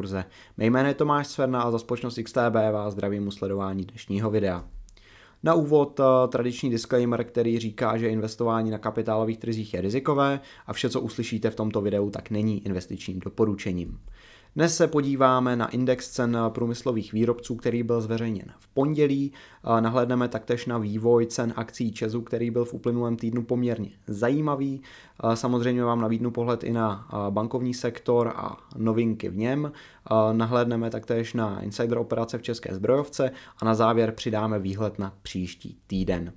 kurze. Mé jméno je Tomáš Sverna a za společnost XTB vás zdravím u sledování dnešního videa. Na úvod eh, tradiční disclaimer, který říká, že investování na kapitálových trzích je rizikové a vše, co uslyšíte v tomto videu, tak není investičním doporučením. Dnes se podíváme na index cen průmyslových výrobců, který byl zveřejněn v pondělí. Nahlédneme taktéž na vývoj cen akcí Česu, který byl v uplynulém týdnu poměrně zajímavý. Samozřejmě vám nabídnu pohled i na bankovní sektor a novinky v něm. Nahlédneme taktéž na insider operace v České zbrojovce a na závěr přidáme výhled na příští týden.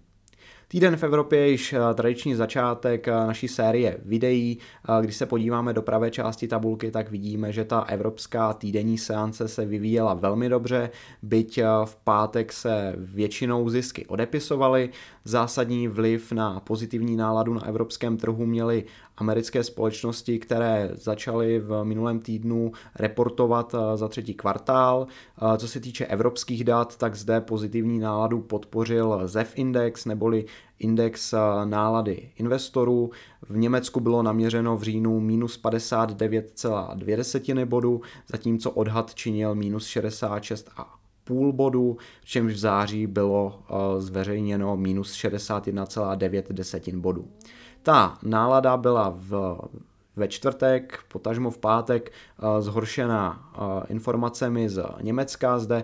Týden v Evropě je již eh, tradiční začátek eh, naší série videí. Eh, když se podíváme do pravé části tabulky, tak vidíme, že ta evropská týdenní seance se vyvíjela velmi dobře, byť v pátek se většinou zisky odepisovaly. Zásadní vliv na pozitivní náladu na evropském trhu měly americké společnosti, které začaly v minulém týdnu reportovat eh, za třetí kvartál. Eh, co se týče evropských dat, tak zde pozitivní náladu podpořil ZEF Index, neboli index eh, nálady investorů. V Německu bylo naměřeno v říjnu minus 59,2 bodu, zatímco odhad činil minus a půl bodu, čímž v září bylo eh, zveřejněno minus 61,9 desetin bodů. Ta nálada byla v ve čtvrtek, potažmo v pátek, eh, zhoršená eh, informacemi z Německa. Zde eh,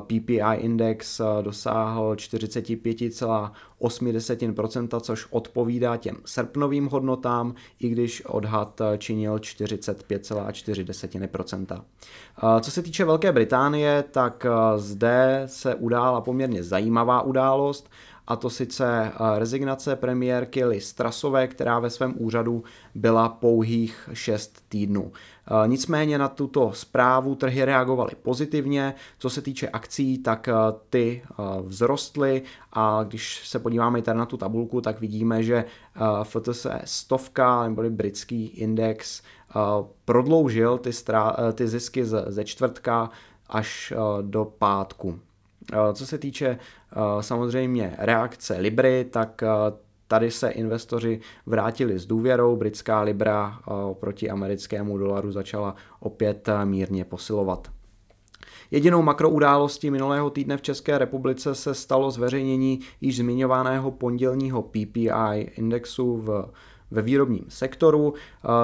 PPI index dosáhl 45,8%, což odpovídá těm srpnovým hodnotám, i když odhad činil 45,4%. Co se týče Velké Británie, tak zde se udála poměrně zajímavá událost a to sice eh, rezignace premiérky Liz Trasové, která ve svém úřadu byla pouhých 6 týdnů. Eh, nicméně na tuto zprávu trhy reagovaly pozitivně. Co se týče akcí, tak eh, ty vzrostly a když se podíváme tady na tu tabulku, tak vidíme, že FTSE stovka nebo britský index prodloužil ty, strá- ty zisky ze čtvrtka až do pátku. Eh, co se týče eh, samozřejmě reakce Libry, tak eh, tady se investoři vrátili s důvěrou, britská libra proti americkému dolaru začala opět mírně posilovat. Jedinou makroudálostí minulého týdne v České republice se stalo zveřejnění již zmiňovaného pondělního PPI indexu v ve výrobním sektoru. Eh,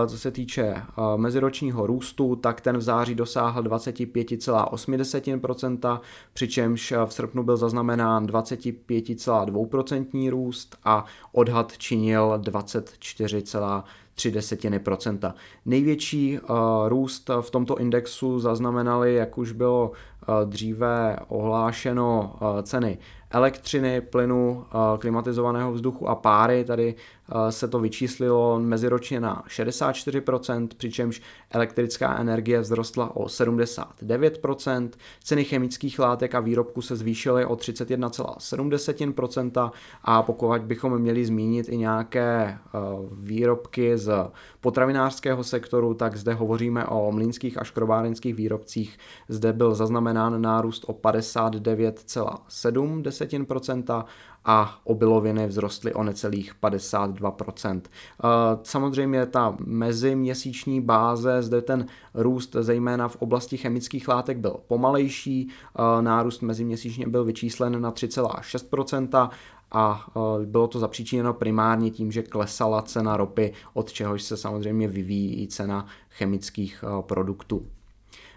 co se týče eh, meziročního růstu, tak ten v září dosáhl 25,8%, přičemž eh, v srpnu byl zaznamenán 25,2% růst a odhad činil 24,3 desetiny Největší uh, růst v tomto indexu zaznamenali, jak už bylo Eh, dříve ohlášeno eh, ceny elektřiny, plynu, eh, klimatizovaného vzduchu a páry. Tady se to vyčíslilo meziročně na 64%, přičemž elektrická energie vzrostla o 79%, ceny chemických látek a výrobků se zvýšily o 31,7% a pokud bychom měli zmínit i nějaké výrobky z potravinářského sektoru, tak zde hovoříme o mlínských a škrobárenských výrobcích. Zde byl zaznamenán zaznamenán nárůst o 59,7% a obiloviny vzrostly o necelých 52%. Eh, samozřejmě ta meziměsíční báze, zde ten růst zejména v oblasti chemických látek byl pomalejší, eh, nárůst meziměsíčně byl vyčíslen na 3,6%, a eh, bylo to zapříčiněno primárně tím, že klesala cena ropy, od čehož se samozřejmě vyvíjí i cena chemických produktů.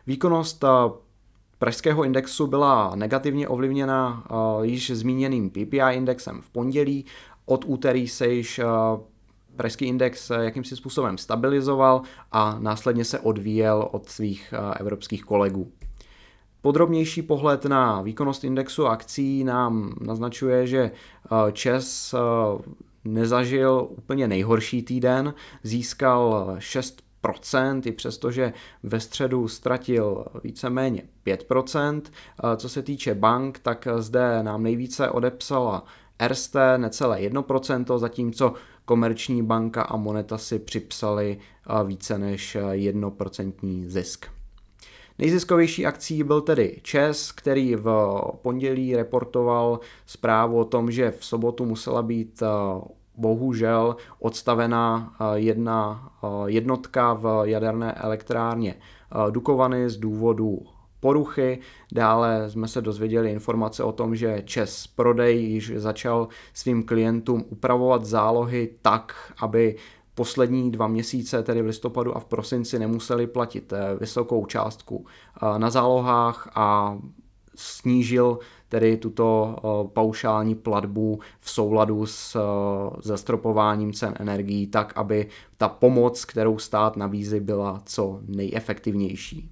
Výkonnost pražského indexu byla negativně ovlivněna eh, již zmíněným PPI indexem v pondělí. Od úterý se již eh, pražský index eh, jakýmsi způsobem stabilizoval a následně se odvíjel od svých evropských kolegů. Podrobnější pohled na výkonnost indexu akcí nám naznačuje, že ČES nezažil úplně nejhorší týden, získal procent i přestože ve středu ztratil víceméně 5%. Eh, co se týče bank, tak eh, zde nám nejvíce odepsala Erste necelé 1%, zatímco Komerční banka a Moneta si připsali eh, více než 1% zisk. Nejziskovější akcí byl tedy ČES, který v pondělí reportoval zprávu o tom, že v sobotu musela být bohužel odstavená eh, jedna eh, jednotka v jaderné elektrárně eh, Dukovany z důvodu poruchy. Dále jsme se dozvěděli informace o tom, že Čes prodej již začal svým klientům upravovat zálohy tak, aby poslední dva měsíce, tedy v listopadu a v prosinci, nemuseli platit vysokou částku na zálohách a snížil tedy tuto eh, paušální platbu v souladu s eh, zastropováním cen energií tak, aby ta pomoc, kterou stát nabízí, byla co nejefektivnější.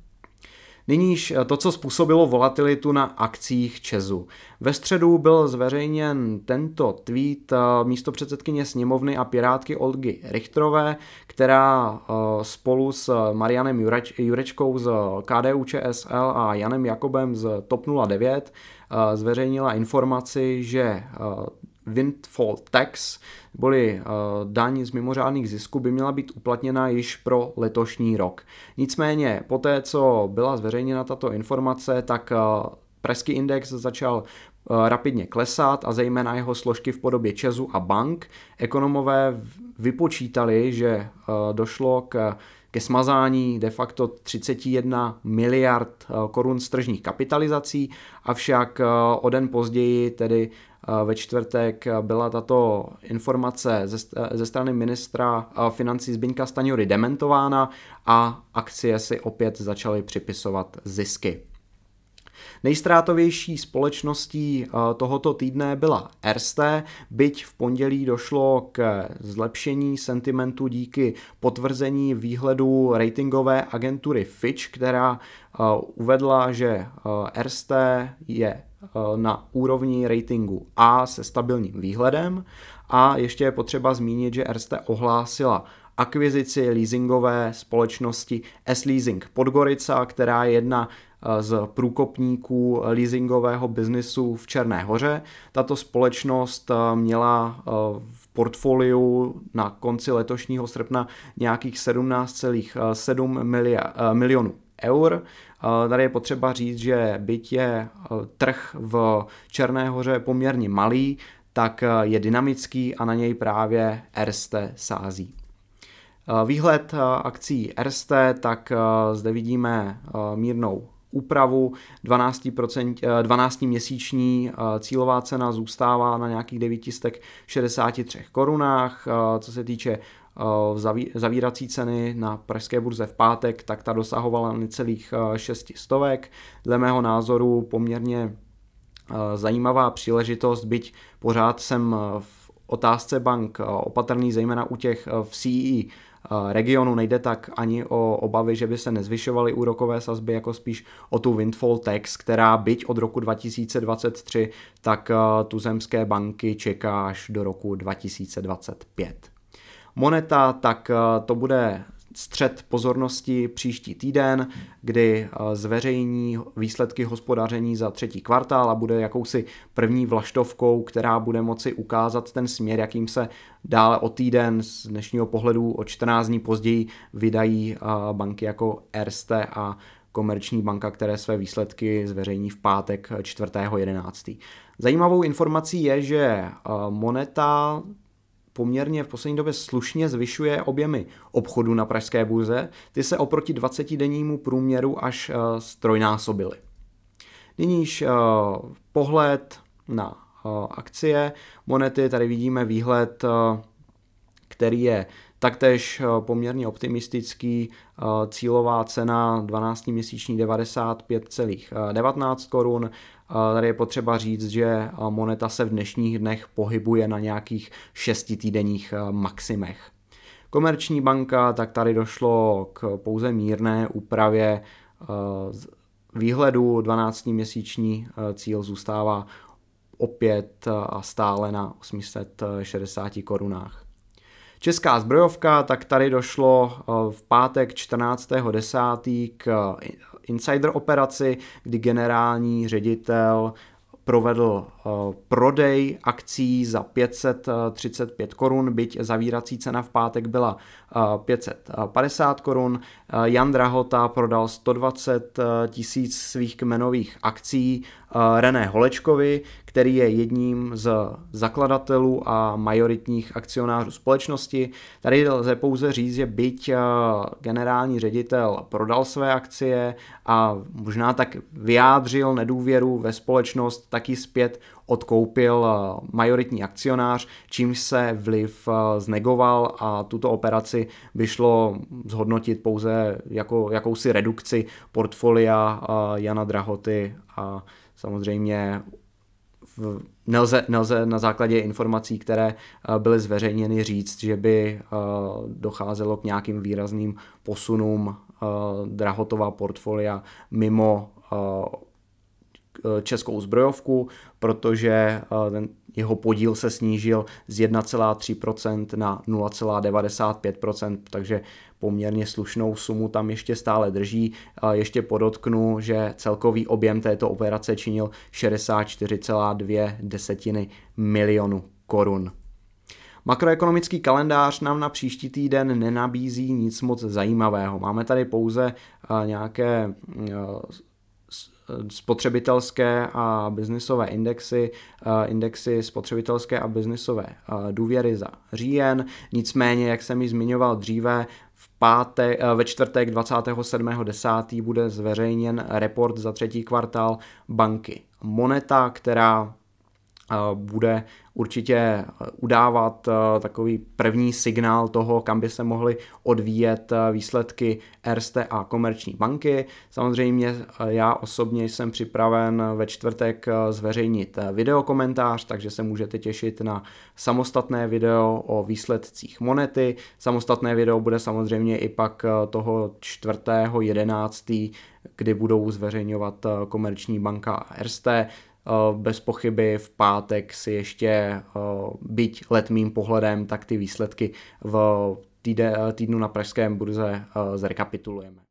Nyníž eh, to, co způsobilo volatilitu na akcích Čezu. Ve středu byl zveřejněn tento tweet eh, místo předsedkyně sněmovny a pirátky Olgy Richtrové, která eh, spolu s Marianem Jurečkou z KDU ČSL a Janem Jakobem z TOP 09 zveřejnila informaci, že windfall tax, boli eh, daň z mimořádných zisků, by měla být uplatněna již pro letošní rok. Nicméně, poté co byla zveřejněna tato informace, tak eh, Pražský index začal eh, rapidně klesat a zejména jeho složky v podobě Česu a bank. Ekonomové vypočítali, že došlo k ke smazání de facto 31 miliard eh, korun z tržních kapitalizací, avšak eh, o den později, tedy eh, ve čtvrtek, byla tato informace ze, ze strany ministra financí Zbyňka Staňury dementována a akcie si opět začaly připisovat zisky. Nejstrátovější společností eh, tohoto týdne byla RST. byť v pondělí došlo k zlepšení sentimentu díky potvrzení výhledu ratingové agentury Fitch, která eh, uvedla, že eh, RST je na úrovni ratingu A se stabilním výhledem a ještě je potřeba zmínit, že RST ohlásila akvizici leasingové společnosti S-Leasing Podgorica, která je jedna z průkopníků leasingového biznisu v Černé hoře. Tato společnost eh, měla eh, v portfoliu na konci letošního srpna nějakých 17,7 eh, milionů eur. Tady je potřeba říct, že byť je trh v Černé hoře poměrně malý, tak je dynamický a na něj právě Erste sází. Výhled akcí Erste, tak zde vidíme mírnou úpravu, 12%, 12 měsíční cílová cena zůstává na nějakých 963 korunách, eh, co se týče eh, zavírací ceny na pražské burze v pátek, tak ta dosahovala necelých 600 eh, stovek. Dle mého názoru poměrně zajímavá příležitost, byť pořád jsem v otázce bank opatrný, zejména u těch v CE Eh, regionu. Nejde tak ani o obavy, že by se nezvyšovaly úrokové sazby, jako spíš o tu windfall tax, která byť od roku 2023, tak eh, tuzemské banky čeká až do roku 2025. Moneta, tak eh, to bude střed pozornosti příští týden, kdy eh, zveřejní výsledky hospodaření za třetí kvartál a bude jakousi první vlaštovkou, která bude moci ukázat ten směr, jakým se dále o týden z dnešního pohledu o 14 dní později vydají eh, banky jako Erste a Komerční banka, které své výsledky zveřejní v pátek 4.11. Zajímavou informací je, že eh, moneta poměrně v poslední době slušně zvyšuje objemy obchodu na pražské burze. Ty se oproti 20-dennímu průměru až eh, strojnásobily. Nyní eh, pohled na eh, akcie, monety, tady vidíme výhled, který je Taktéž eh, poměrně optimistický eh, cílová cena 12-měsíční 95,19 korun. Eh, tady je potřeba říct, že moneta se v dnešních dnech pohybuje na nějakých týdenních maximech. Komerční banka, tak tady došlo k pouze mírné úpravě výhledu 12-měsíční cíl zůstává opět a stále na 860 korunách. Česká zbrojovka, tak tady došlo eh, v pátek 14.10. k eh, insider operaci, kdy generální ředitel provedl Eh, prodej akcí za 535 korun, byť zavírací cena v pátek byla 550 eh, korun. Eh, Jan Drahota prodal 120 tisíc svých kmenových akcí René Holečkovi, který je jedním z zakladatelů a majoritních akcionářů společnosti. Tady lze pouze říct, že byť generální ředitel prodal své akcie a možná tak vyjádřil nedůvěru ve společnost, taky zpět odkoupil eh, majoritní akcionář, čímž se vliv eh, znegoval a tuto operaci by šlo zhodnotit pouze jako jakousi redukci portfolia eh, Jana Drahoty a samozřejmě v, nelze, nelze na základě informací, které byly zveřejněny, říct, že by docházelo k nějakým výrazným posunům drahotová portfolia mimo Eh, českou zbrojovku, protože eh, ten jeho podíl se snížil z 1,3% na 0,95%, takže poměrně slušnou sumu tam ještě stále drží. Ještě podotknu, že celkový objem této operace činil 64,2 desetiny milionu korun. Makroekonomický kalendář nám na příští týden nenabízí nic moc zajímavého. Máme tady pouze eh, nějaké Eh, spotřebitelské a biznisové indexy, eh, indexy spotřebitelské a biznisové eh, důvěry za říjen. Nicméně, jak jsem ji zmiňoval dříve, v pátek, ve čtvrtek 27.10. bude zveřejněn report za třetí kvartál banky Moneta, která Eh, bude určitě eh, udávat eh, takový první signál toho, kam by se mohly odvíjet výsledky Erste a Komerční banky. Samozřejmě já osobně jsem připraven ve čtvrtek zveřejnit videokomentář, takže se můžete těšit na samostatné video o výsledcích monety. Samostatné video bude samozřejmě i pak toho jedenáctý, kdy budou zveřejňovat Komerční banka a Erste. Eh, bez pochyby v pátek si ještě, eh, byť letmým pohledem, tak ty výsledky v eh, týdnu na Pražském burze zrekapitulujeme.